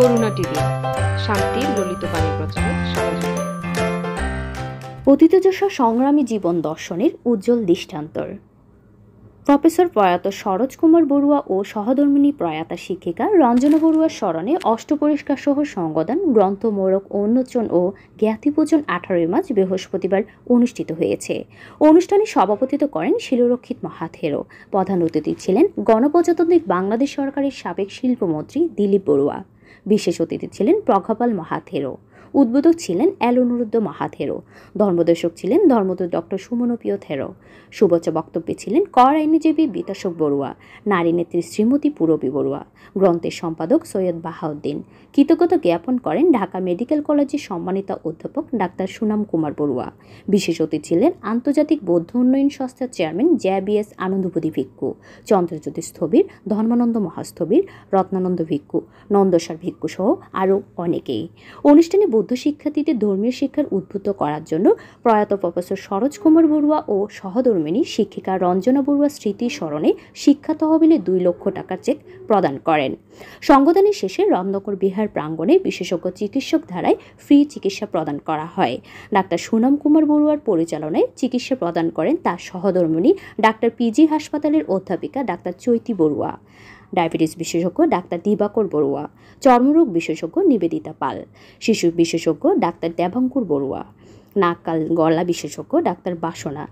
করুণা TV শান্তি ললিত পানি প্রচারে অতীতযশা সংগ্রামী জীবন দর্শনের উজ্জ্বল দৃষ্টান্তর প্রফেসর প্রয়াত সরোজ কুমার বড়ুয়া ও সহধর্মিনী প্রয়াতা শিক্ষিকা রঞ্জনা বড়ুয়ার স্মরণে অষ্টপরিষ্কার সহ সংগদান মোড়ক উন্মোচন ও জ্ঞাতিপূজন আঠারোই মার্চ বৃহস্পতিবার অনুষ্ঠিত হয়েছে অনুষ্ঠানে সভাপতিত্ব করেন শিলরক্ষিত মহাথেরো প্রধান অতিথি ছিলেন গণপ্রজাতন্ত্রিক বাংলাদেশ সরকারের সাবেক শিল্পমন্ত্রী দিলীপ বড়ুয়া বিশেষ অতিথি ছিলেন প্রঘাপাল মহাথেরও উদ্বোধক ছিলেন অ্যালোনুরুদ্ধ মাহাথেরো ধর্মদর্শক ছিলেন ধর্মদ ডক্টর সুমনপ্রিয় থেরো সুবচ বক্তব্যে ছিলেন কর আইনজীবী বিতাশক বড়ুয়া নারী নেত্রী শ্রীমতী পুরবী বড়ুয়া গ্রন্থের সম্পাদক সৈয়দ বাহাউদ্দিন কৃতজ্ঞতা জ্ঞাপন করেন ঢাকা মেডিকেল কলেজের সম্মানিত অধ্যাপক ডাক্তার সুনাম কুমার বড়ুয়া বিশেষ অতিথি ছিলেন আন্তর্জাতিক বৌদ্ধ উন্নয়ন সংস্থার চেয়ারম্যান জ্যাবিএস আনন্দপতি ভিক্ষু চন্দ্রজ্যোতি স্থবির ধর্মানন্দ মহাস্থবির রত্নানন্দ ভিক্ষু নন্দসার ভিক্ষু সহ আরও অনেকেই অনুষ্ঠানে বৌদ্ধ বৌদ্ধ শিক্ষার্থীদের ধর্মীয় শিক্ষার উদ্ভূত করার জন্য প্রয়াত প্রফেসর সরোজ কুমার বড়ুয়া ও সহধর্মিনী শিক্ষিকা রঞ্জনা বড়ুয়া স্মৃতি স্মরণে শিক্ষা তহবিলে দুই লক্ষ টাকার চেক প্রদান করেন সংগঠনের শেষে রমনগর বিহার প্রাঙ্গণে বিশেষজ্ঞ চিকিৎসক ধারায় ফ্রি চিকিৎসা প্রদান করা হয় ডাক্তার সুনাম কুমার বড়ুয়ার পরিচালনায় চিকিৎসা প্রদান করেন তার সহধর্মিনী ডাক্তার পিজি হাসপাতালের অধ্যাপিকা ডাক্তার চৈতি বড়ুয়া ডায়াবেটিস বিশেষজ্ঞ ডাক্তার দিবাকর বড়ুয়া চর্মরোগ বিশেষজ্ঞ নিবেদিতা পাল শিশু বিশেষজ্ঞ ডাক্তার দেবাঙ্কুর বড়ুয়া নাক কাল গলা বিশেষজ্ঞ ডাক্তার বাসনা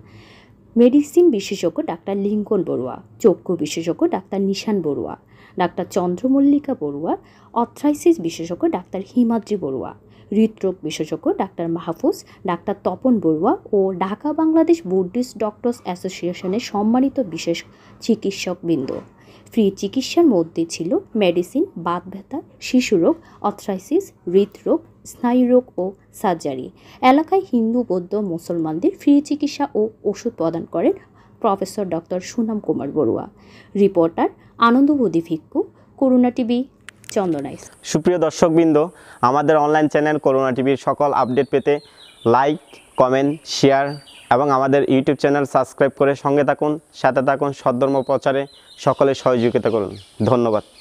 মেডিসিন বিশেষজ্ঞ ডাক্তার লিঙ্কন বড়ুয়া চক্ষু বিশেষজ্ঞ ডাক্তার নিশান বড়ুয়া ডাক্তার চন্দ্রমল্লিকা বড়ুয়া অথ্রাইসিস বিশেষজ্ঞ ডাক্তার হিমাদ্রি বড়ুয়া হৃদরোগ বিশেষজ্ঞ ডাক্তার মাহফুজ ডাক্তার তপন বড়ুয়া ও ঢাকা বাংলাদেশ বুদ্ধিস্ট ডক্টরস অ্যাসোসিয়েশনের সম্মানিত বিশেষ চিকিৎসকবৃন্দ ফ্রি চিকিৎসার মধ্যে ছিল মেডিসিন বাত ব্যথা শিশুরোগ অথ্রাইসিস হৃদরোগ স্নায়ুরোগ ও সার্জারি এলাকায় হিন্দু বৌদ্ধ মুসলমানদের ফ্রি চিকিৎসা ও ওষুধ প্রদান করেন প্রফেসর ডক্টর সুনাম কুমার বড়ুয়া রিপোর্টার আনন্দবোধি ভিক্ষু করুণা টিভি চন্দনাইস সুপ্রিয় দর্শকবৃন্দ আমাদের অনলাইন চ্যানেল করুণা টিভির সকল আপডেট পেতে লাইক কমেন্ট শেয়ার এবং আমাদের ইউটিউব চ্যানেল সাবস্ক্রাইব করে সঙ্গে থাকুন সাথে থাকুন সদ্ধর্ম প্রচারে সকলে সহযোগিতা করুন ধন্যবাদ